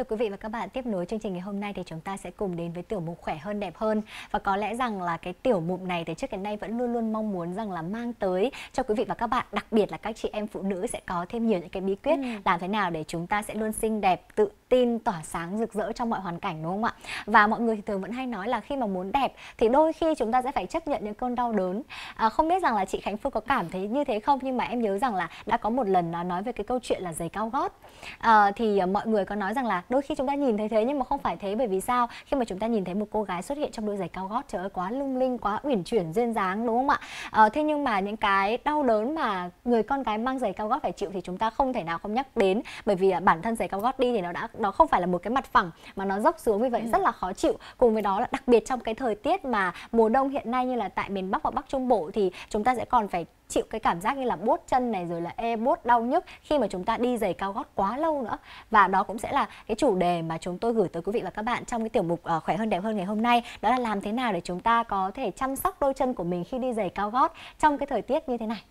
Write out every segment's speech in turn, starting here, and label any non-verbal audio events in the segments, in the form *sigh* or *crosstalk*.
Thưa quý vị và các bạn, tiếp nối chương trình ngày hôm nay thì chúng ta sẽ cùng đến với tiểu mục khỏe hơn đẹp hơn và có lẽ rằng là cái tiểu mục này thì trước đến nay vẫn luôn luôn mong muốn rằng là mang tới cho quý vị và các bạn, đặc biệt là các chị em phụ nữ sẽ có thêm nhiều những cái bí quyết ừ. làm thế nào để chúng ta sẽ luôn xinh đẹp, tự tin, tỏa sáng rực rỡ trong mọi hoàn cảnh đúng không ạ? Và mọi người thì thường vẫn hay nói là khi mà muốn đẹp thì đôi khi chúng ta sẽ phải chấp nhận những cơn đau đớn. À, không biết rằng là chị Khánh Phương có cảm thấy như thế không nhưng mà em nhớ rằng là đã có một lần nói về cái câu chuyện là giày cao gót. À, thì à, mọi người có nói rằng là đôi khi chúng ta nhìn thấy thế nhưng mà không phải thế bởi vì sao khi mà chúng ta nhìn thấy một cô gái xuất hiện trong đôi giày cao gót trời ơi quá lung linh quá uyển chuyển duyên dáng đúng không ạ à, thế nhưng mà những cái đau đớn mà người con gái mang giày cao gót phải chịu thì chúng ta không thể nào không nhắc đến bởi vì à, bản thân giày cao gót đi thì nó đã nó không phải là một cái mặt phẳng mà nó dốc xuống vì vậy ừ. rất là khó chịu cùng với đó là đặc biệt trong cái thời tiết mà mùa đông hiện nay như là tại miền bắc và bắc trung bộ thì chúng ta sẽ còn phải chịu cái cảm giác như là bốt chân này rồi là e bốt đau nhức khi mà chúng ta đi giày cao gót quá lâu nữa và đó cũng sẽ là cái chủ đề mà chúng tôi gửi tới quý vị và các bạn trong cái tiểu mục ờ, khỏe hơn đẹp hơn ngày hôm nay đó là làm thế nào để chúng ta có thể chăm sóc đôi chân của mình khi đi giày cao gót trong cái thời tiết như thế này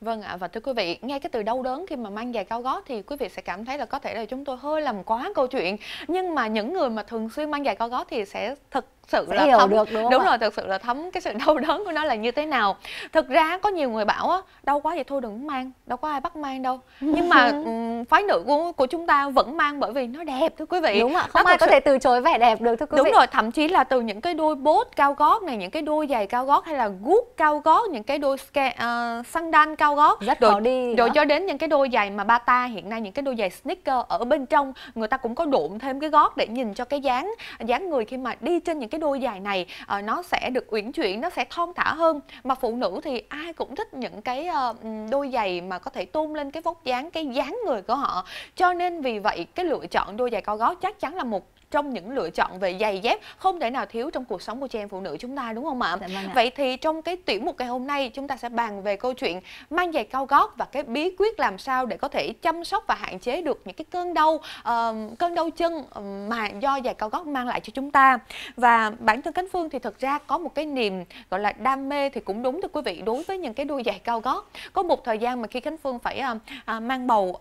Vâng ạ, à, và thưa quý vị, nghe cái từ đau đớn khi mà mang giày cao gót thì quý vị sẽ cảm thấy là có thể là chúng tôi hơi làm quá câu chuyện. Nhưng mà những người mà thường xuyên mang giày cao gót thì sẽ thực sự Sẽ là hiểu thấm được, đúng, đúng rồi thực sự là thấm cái sự đau đớn của nó là như thế nào thực ra có nhiều người bảo á đau quá thì thôi đừng mang đâu có ai bắt mang đâu nhưng mà *laughs* phái nữ của của chúng ta vẫn mang bởi vì nó đẹp thưa quý vị đúng ạ không nó ai có sự... thể từ chối vẻ đẹp được thưa quý đúng vị đúng rồi thậm chí là từ những cái đôi bốt cao gót này những cái đôi giày cao gót hay là guốc cao gót những cái đôi ska, uh, sandal cao gót rất rồi, đi rồi cho đến những cái đôi giày mà bata hiện nay những cái đôi giày sneaker ở bên trong người ta cũng có độn thêm cái gót để nhìn cho cái dáng dáng người khi mà đi trên những cái cái đôi giày này uh, nó sẽ được uyển chuyển nó sẽ thon thả hơn mà phụ nữ thì ai cũng thích những cái uh, đôi giày mà có thể tôn lên cái vóc dáng cái dáng người của họ cho nên vì vậy cái lựa chọn đôi giày cao gót chắc chắn là một trong những lựa chọn về giày dép không thể nào thiếu trong cuộc sống của chị em phụ nữ chúng ta đúng không ạ? Dạ vâng ạ. Vậy thì trong cái tuyển mục ngày hôm nay chúng ta sẽ bàn về câu chuyện mang giày cao gót và cái bí quyết làm sao để có thể chăm sóc và hạn chế được những cái cơn đau uh, cơn đau chân mà do giày cao gót mang lại cho chúng ta. Và bản thân Cánh Phương thì thật ra có một cái niềm gọi là đam mê thì cũng đúng thưa quý vị đối với những cái đôi giày cao gót. Có một thời gian mà khi Khánh Phương phải uh, mang bầu uh,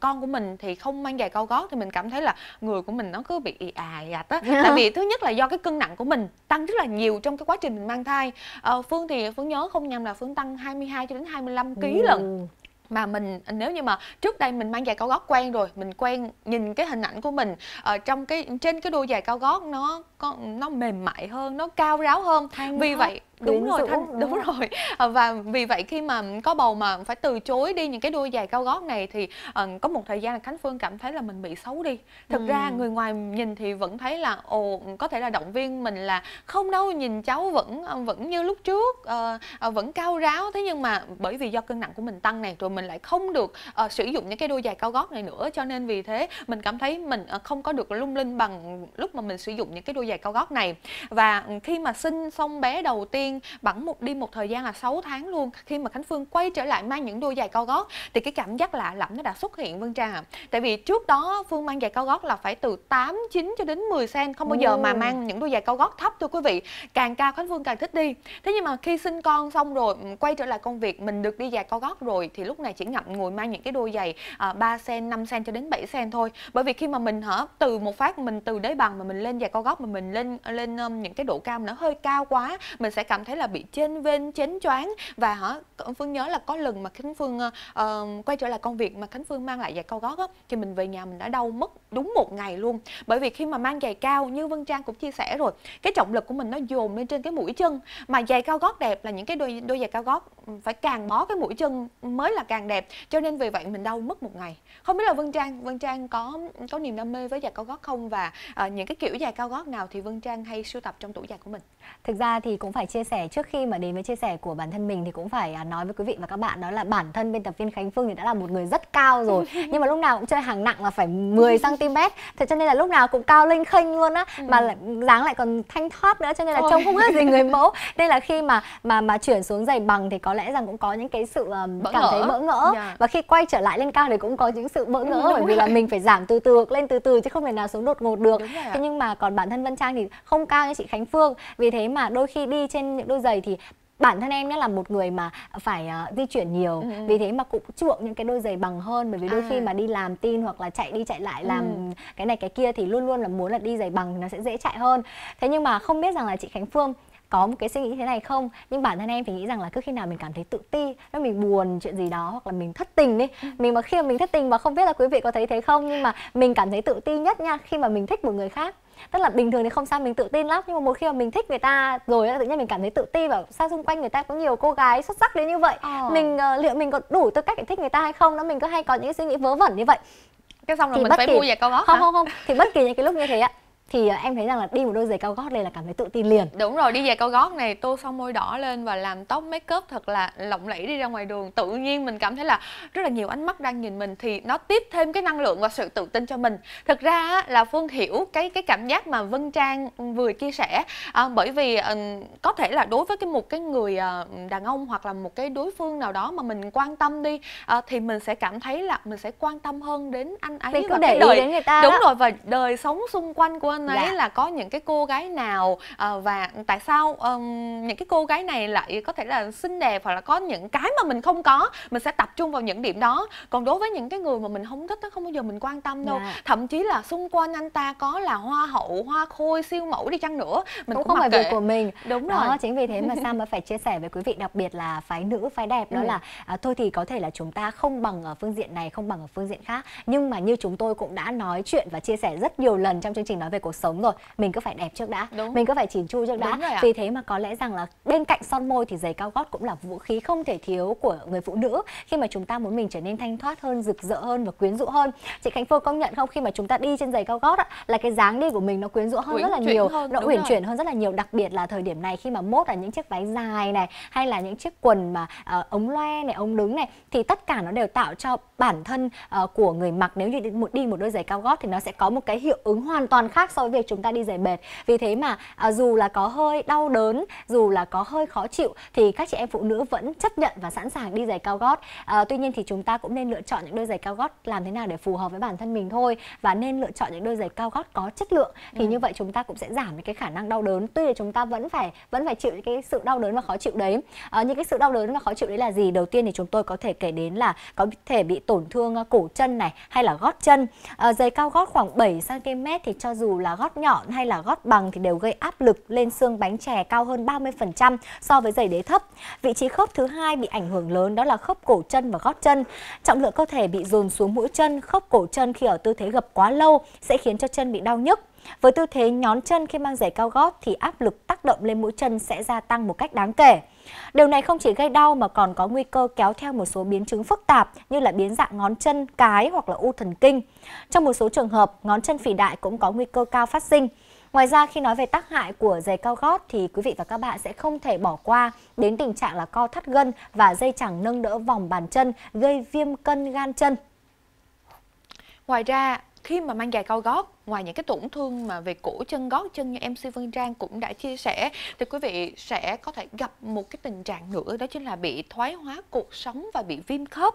con của mình thì không mang giày cao gót thì mình cảm thấy là người của mình nó cứ bị ì à dạch á tại vì thứ nhất là do cái cân nặng của mình tăng rất là nhiều trong cái quá trình mình mang thai ờ, phương thì phương nhớ không nhầm là phương tăng 22 cho đến 25 kg lần mà mình nếu như mà trước đây mình mang giày cao gót quen rồi mình quen nhìn cái hình ảnh của mình ở ờ, trong cái trên cái đôi giày cao gót nó con nó mềm mại hơn nó cao ráo hơn thanh vì hấp, vậy đúng rồi thanh đúng, rồi à, và vì vậy khi mà có bầu mà phải từ chối đi những cái đôi giày cao gót này thì uh, có một thời gian là khánh phương cảm thấy là mình bị xấu đi thực ừ. ra người ngoài nhìn thì vẫn thấy là ồ có thể là động viên mình là không đâu nhìn cháu vẫn ờ, vẫn như lúc trước uh, vẫn cao ráo thế nhưng mà bởi vì do cân nặng của mình tăng này rồi mình lại không được uh, sử dụng những cái đôi giày cao gót này nữa cho nên vì thế mình cảm thấy mình không có được lung linh bằng lúc mà mình sử dụng những cái đôi giày cao gót này và ừ, khi mà sinh xong bé đầu tiên bẵng một đi một thời gian là 6 tháng luôn khi mà Khánh Phương quay trở lại mang những đôi giày cao gót thì cái cảm giác lạ lẫm nó đã xuất hiện Vân Trang ạ. À. Tại vì trước đó Phương mang giày cao gót là phải từ 8 9 cho đến 10 cm không bao giờ mà mang những đôi giày cao gót thấp thưa quý vị. Càng cao Khánh Phương càng thích đi. Thế nhưng mà khi sinh con xong rồi ừ, quay trở lại công việc mình được đi giày cao gót rồi thì lúc này chỉ ngậm ngùi mang những cái đôi giày à, 3 cm, 5 cm cho đến 7 cm thôi. Bởi vì khi mà mình hở từ một phát mình từ đế bằng mà mình lên giày cao gót mà mình mình lên lên um, những cái độ cao nó hơi cao quá mình sẽ cảm thấy là bị trên vên chén choáng và hả phương nhớ là có lần mà khánh phương uh, um, quay trở lại công việc mà khánh phương mang lại giày cao gót á thì mình về nhà mình đã đau mất đúng một ngày luôn bởi vì khi mà mang giày cao như vân trang cũng chia sẻ rồi cái trọng lực của mình nó dồn lên trên cái mũi chân mà giày cao gót đẹp là những cái đôi đôi giày cao gót phải càng bó cái mũi chân mới là càng đẹp cho nên vì vậy mình đau mất một ngày không biết là vân trang vân trang có có niềm đam mê với giày cao gót không và uh, những cái kiểu giày cao gót nào thì Vân Trang hay sưu tập trong tủ giày của mình? Thực ra thì cũng phải chia sẻ trước khi mà đến với chia sẻ của bản thân mình thì cũng phải à, nói với quý vị và các bạn đó là bản thân biên tập viên Khánh Phương thì đã là một người rất cao rồi *laughs* nhưng mà lúc nào cũng chơi hàng nặng là phải 10 cm thế cho nên là lúc nào cũng cao lên khênh luôn á ừ. mà dáng lại còn thanh thoát nữa cho nên là trông không khác gì người mẫu *laughs* nên là khi mà mà mà chuyển xuống giày bằng thì có lẽ rằng cũng có những cái sự ờ, cảm ngỡ. thấy bỡ ngỡ yeah. Dạ. và khi quay trở lại lên cao thì cũng có những sự bỡ ngỡ ừ, bởi vì là mình phải giảm từ từ lên từ từ chứ không thể nào xuống đột ngột được thế nhưng mà còn bản thân Vân trang thì không cao như chị Khánh Phương vì thế mà đôi khi đi trên những đôi giày thì bản thân em nhé là một người mà phải uh, di chuyển nhiều ừ, ừ. vì thế mà cũng chuộng những cái đôi giày bằng hơn bởi vì đôi à. khi mà đi làm tin hoặc là chạy đi chạy lại làm ừ. cái này cái kia thì luôn luôn là muốn là đi giày bằng thì nó sẽ dễ chạy hơn thế nhưng mà không biết rằng là chị Khánh Phương có một cái suy nghĩ thế này không nhưng bản thân em thì nghĩ rằng là cứ khi nào mình cảm thấy tự ti nếu mình buồn chuyện gì đó hoặc là mình thất tình đi ừ. mình mà khi mà mình thất tình mà không biết là quý vị có thấy thế không nhưng mà mình cảm thấy tự ti nhất nha khi mà mình thích một người khác tức là bình thường thì không sao mình tự tin lắm nhưng mà một khi mà mình thích người ta rồi tự nhiên mình cảm thấy tự ti và sao xung quanh người ta có nhiều cô gái xuất sắc đến như vậy ờ. mình uh, liệu mình có đủ tư cách để thích người ta hay không đó mình cứ hay có những suy nghĩ vớ vẩn như vậy cái xong rồi thì mình phải kỳ... mua về câu đó không không không thì bất kỳ những cái lúc như thế ạ thì ờ, em thấy rằng là đi một đôi giày cao gót này là cảm thấy tự tin liền đúng rồi đi giày cao gót này tô xong môi đỏ lên và làm tóc make up thật là lộng lẫy đi ra ngoài đường tự nhiên mình cảm thấy là rất là nhiều ánh mắt đang nhìn mình thì nó tiếp thêm cái năng lượng và sự tự tin cho mình thực ra là phương hiểu cái cái cảm giác mà vân trang vừa chia sẻ à, bởi vì ờ, có thể là đối với cái một cái người đàn ông hoặc là một cái đối phương nào đó mà mình quan tâm đi à, thì mình sẽ cảm thấy là mình sẽ quan tâm hơn đến anh ấy mình và để cái đời đến người ta đúng đó. rồi và đời sống xung quanh của bên dạ. ấy dạ. là có những cái cô gái nào uh, và tại sao um, những cái cô gái này lại có thể là xinh đẹp hoặc là có những cái mà mình không có mình sẽ tập trung vào những điểm đó còn đối với những cái người mà mình không thích nó không bao giờ mình quan tâm đâu dạ. thậm chí là xung quanh anh ta có là hoa hậu hoa khôi siêu mẫu đi chăng nữa mình cũng, cũng không phải việc của mình đúng đó, rồi chính vì thế mà Sam mới *laughs* phải chia sẻ với quý vị đặc biệt là phái nữ phái đẹp đó ừ. là à, thôi thì có thể là chúng ta không bằng ở phương diện này không bằng ở phương diện khác nhưng mà như chúng tôi cũng đã nói chuyện và chia sẻ rất nhiều lần trong chương trình nói về cuộc cuộc sống rồi mình cứ phải đẹp trước đã Đúng. mình cứ phải chỉn chu trước đã à. vì thế mà có lẽ rằng là bên cạnh son môi thì giày cao gót cũng là vũ khí không thể thiếu của người phụ nữ khi mà chúng ta muốn mình trở nên thanh thoát hơn rực rỡ hơn và quyến rũ hơn chị khánh phương công nhận không khi mà chúng ta đi trên giày cao gót á, là cái dáng đi của mình nó quyến rũ hơn Quyến rất là nhiều hơn, nó uyển chuyển hơn rất là nhiều đặc biệt là thời điểm này khi mà mốt là những chiếc váy dài này hay là những chiếc quần mà uh, ống loe này ống đứng này thì tất cả nó đều tạo cho bản thân uh, của người mặc nếu như đi một, đi một đôi giày cao gót thì nó sẽ có một cái hiệu ứng hoàn toàn khác so so với việc chúng ta đi giải bệt vì thế mà à, dù là có hơi đau đớn dù là có hơi khó chịu thì các chị em phụ nữ vẫn chấp nhận và sẵn sàng đi giày cao gót à, tuy nhiên thì chúng ta cũng nên lựa chọn những đôi giày cao gót làm thế nào để phù hợp với bản thân mình thôi và nên lựa chọn những đôi giày cao gót có chất lượng thì ừ. như vậy chúng ta cũng sẽ giảm cái khả năng đau đớn tuy là chúng ta vẫn phải vẫn phải chịu những cái sự đau đớn và khó chịu đấy à, những cái sự đau đớn và khó chịu đấy là gì đầu tiên thì chúng tôi có thể kể đến là có thể bị tổn thương ờ, cổ chân này hay là gót chân à, giày cao gót khoảng 7 cm thì cho dù là là gót nhọn hay là gót bằng thì đều gây áp lực lên xương bánh chè cao hơn 30% so với giày đế thấp. Vị trí khớp thứ hai bị ảnh hưởng lớn đó là khớp cổ chân và gót chân. Trọng lượng cơ thể bị dồn xuống mũi chân, khớp cổ chân khi ở tư thế gập quá lâu sẽ khiến cho chân bị đau nhức. Với tư thế nhón chân khi mang giày cao gót thì áp lực tác động lên mũi chân sẽ gia tăng một cách đáng kể. Điều này không chỉ gây đau mà còn có nguy cơ kéo theo một số biến chứng phức tạp như là biến dạng ngón chân cái hoặc là u thần kinh. Trong một số trường hợp, ngón chân phỉ đại cũng có nguy cơ cao phát sinh. Ngoài ra khi nói về tác hại của giày cao gót thì quý vị và các bạn sẽ không thể bỏ qua đến tình trạng là co thắt gân và dây chẳng nâng đỡ vòng bàn chân gây viêm cân gan chân. Ngoài ra, khi mà mang giày cao gót ngoài những cái tổn thương mà về cổ chân gót chân như MC Vân Trang cũng đã chia sẻ thì quý vị sẽ có thể gặp một cái tình trạng nữa đó chính là bị thoái hóa cuộc sống và bị viêm khớp.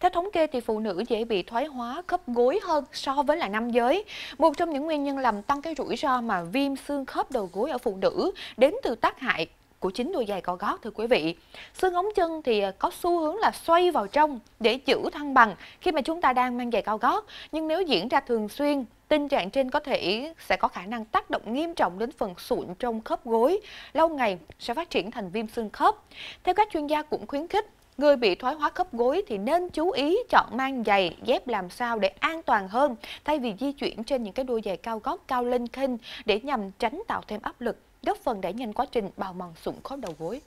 Theo thống kê thì phụ nữ dễ bị thoái hóa khớp gối hơn so với là nam giới. Một trong những nguyên nhân làm tăng cái rủi ro mà viêm xương khớp đầu gối ở phụ nữ đến từ tác hại của chính đôi giày cao gót thưa quý vị. Xương ống chân thì à, có xu hướng là xoay vào trong để giữ thăng bằng khi mà chúng ta đang mang giày cao gót. Nhưng nếu diễn ra thường xuyên, tình trạng trên có thể sẽ có khả năng tác động nghiêm trọng đến phần sụn trong khớp gối, lâu ngày sẽ phát triển thành viêm xương khớp. Theo các chuyên gia cũng khuyến khích Người bị thoái hóa khớp gối thì nên chú ý chọn mang giày, dép làm sao để an toàn hơn thay vì di chuyển trên những cái đôi giày cao gót cao lên khinh để nhằm tránh tạo thêm áp lực góp phần đẩy nhanh quá trình bào mòn sụn khớp đầu gối.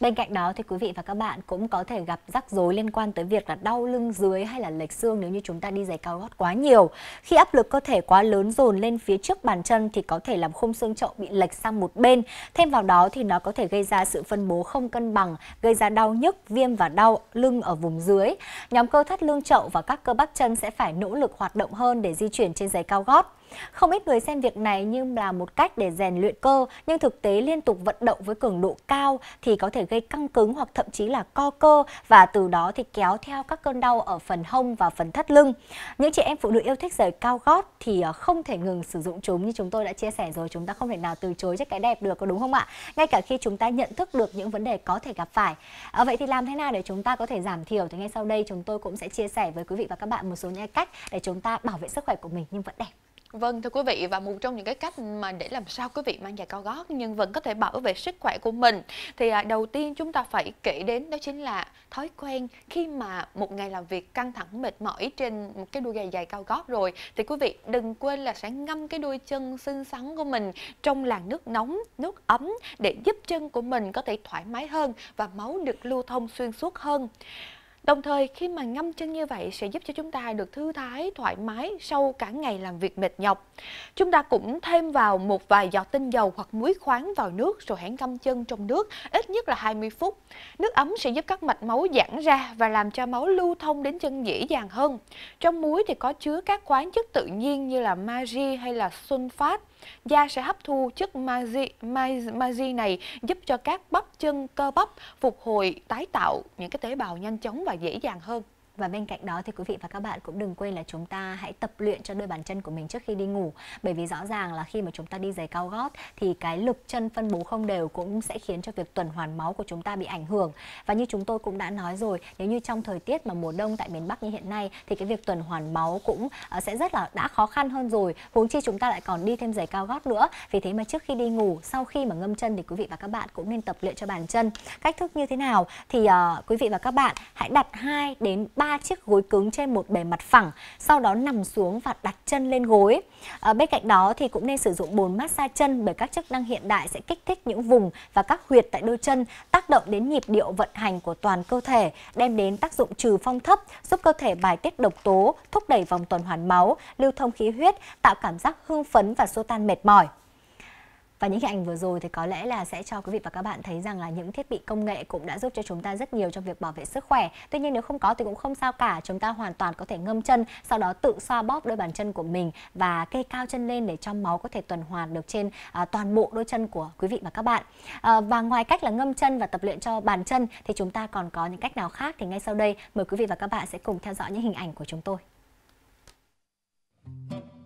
Bên cạnh đó thì quý vị và các bạn cũng có thể gặp rắc rối liên quan tới việc là đau lưng dưới hay là lệch xương nếu như chúng ta đi giày cao gót quá nhiều. Khi áp lực cơ thể quá lớn dồn lên phía trước bàn chân thì có thể làm khung xương chậu bị lệch sang một bên. Thêm vào đó thì nó có thể gây ra sự phân bố không cân bằng, gây ra đau nhức, viêm và đau lưng ở vùng dưới. Nhóm cơ thắt lưng chậu và các cơ bắp chân sẽ phải nỗ lực hoạt động hơn để di chuyển trên giày cao gót. Không ít người xem việc này như là một cách để rèn luyện cơ, nhưng thực tế liên tục vận động với cường độ cao thì có thể gây căng cứng hoặc thậm chí là co cơ và từ đó thì kéo theo các cơn đau ở phần hông và phần thắt lưng. Những chị em phụ nữ yêu thích giày cao gót thì ờ, không thể ngừng sử dụng chúng như chúng tôi đã chia sẻ rồi, chúng ta không thể nào từ chối chiếc cái đẹp được có đúng không ạ? Ngay cả khi chúng ta nhận thức được những vấn đề có thể gặp phải. À, vậy thì làm thế nào để chúng ta có thể giảm thiểu thì ngay sau đây chúng tôi cũng sẽ chia sẻ với quý vị và các bạn một số những cách để chúng ta bảo vệ sức khỏe của mình nhưng vẫn đẹp. Vâng thưa quý vị và một trong những cái cách mà để làm sao quý vị mang giày cao gót nhưng vẫn có thể bảo vệ sức khỏe của mình thì à, đầu tiên chúng ta phải kể đến đó chính là thói quen khi mà một ngày làm việc căng thẳng mệt mỏi trên một cái đôi giày dài cao gót rồi thì quý vị đừng quên là sẽ ngâm cái đôi chân xinh xắn của mình trong làn nước nóng, nước ấm để giúp chân của mình có thể thoải mái hơn và máu được lưu thông xuyên suốt hơn. Đồng thời khi mà ngâm chân như vậy sẽ giúp cho chúng ta được thư thái, thoải mái sau cả ngày làm việc mệt nhọc. Chúng ta cũng thêm vào một vài giọt tinh dầu hoặc muối khoáng vào nước rồi hãy ngâm chân trong nước ít nhất là 20 phút. Nước ấm sẽ giúp các mạch máu giãn ra và làm cho máu lưu thông đến chân dễ dàng hơn. Trong muối thì có chứa các khoáng chất tự nhiên như là magie hay là sunfat Da sẽ hấp thu chất magi magi này giúp cho các bắp chân cơ bắp phục hồi, tái tạo những cái tế bào nhanh chóng và dễ dàng hơn. Và bên cạnh đó thì quý vị và các bạn cũng đừng quên là chúng ta hãy tập luyện cho đôi bàn chân của mình trước khi đi ngủ. Bởi vì rõ ràng là khi mà chúng ta đi giày cao gót thì cái lực chân phân bố không đều cũng sẽ khiến cho việc tuần hoàn máu của chúng ta bị ảnh hưởng. Và như chúng tôi cũng đã nói rồi, nếu như trong thời tiết mà mùa đông tại miền Bắc như hiện nay thì cái việc tuần hoàn máu cũng ờ, sẽ rất là đã khó khăn hơn rồi. Huống chi chúng ta lại còn đi thêm giày cao gót nữa. Vì thế mà trước khi đi ngủ, sau khi mà ngâm chân thì quý vị và các bạn cũng nên tập luyện cho bàn chân. Cách thức như thế nào thì uh, quý vị và các bạn hãy đặt hai đến ba ba chiếc gối cứng trên một bề mặt phẳng, sau đó nằm xuống và đặt chân lên gối. À, bên cạnh đó thì cũng nên sử dụng bồn massage chân bởi các chức năng hiện đại sẽ kích thích những vùng và các huyệt tại đôi chân, tác động đến nhịp điệu vận hành của toàn cơ thể, đem đến tác dụng trừ phong thấp, giúp cơ thể bài tiết độc tố, thúc đẩy vòng tuần hoàn máu, lưu thông khí huyết, tạo cảm giác hưng phấn và xua tan mệt mỏi. Và những hình ảnh vừa rồi thì có lẽ là sẽ cho quý vị và các bạn thấy rằng là những thiết bị công nghệ cũng đã giúp cho chúng ta rất nhiều trong việc bảo vệ sức khỏe. Tuy nhiên nếu không có thì cũng không sao cả, chúng ta hoàn toàn có thể ngâm chân, sau đó tự xoa bóp đôi bàn chân của mình và kê cao chân lên để cho máu có thể tuần hoàn được trên à, toàn bộ đôi chân của quý vị và các bạn. À, và ngoài cách là ngâm chân và tập luyện cho bàn chân thì chúng ta còn có những cách nào khác thì ngay sau đây mời quý vị và các bạn sẽ cùng theo dõi những hình ảnh của chúng tôi. Thank you.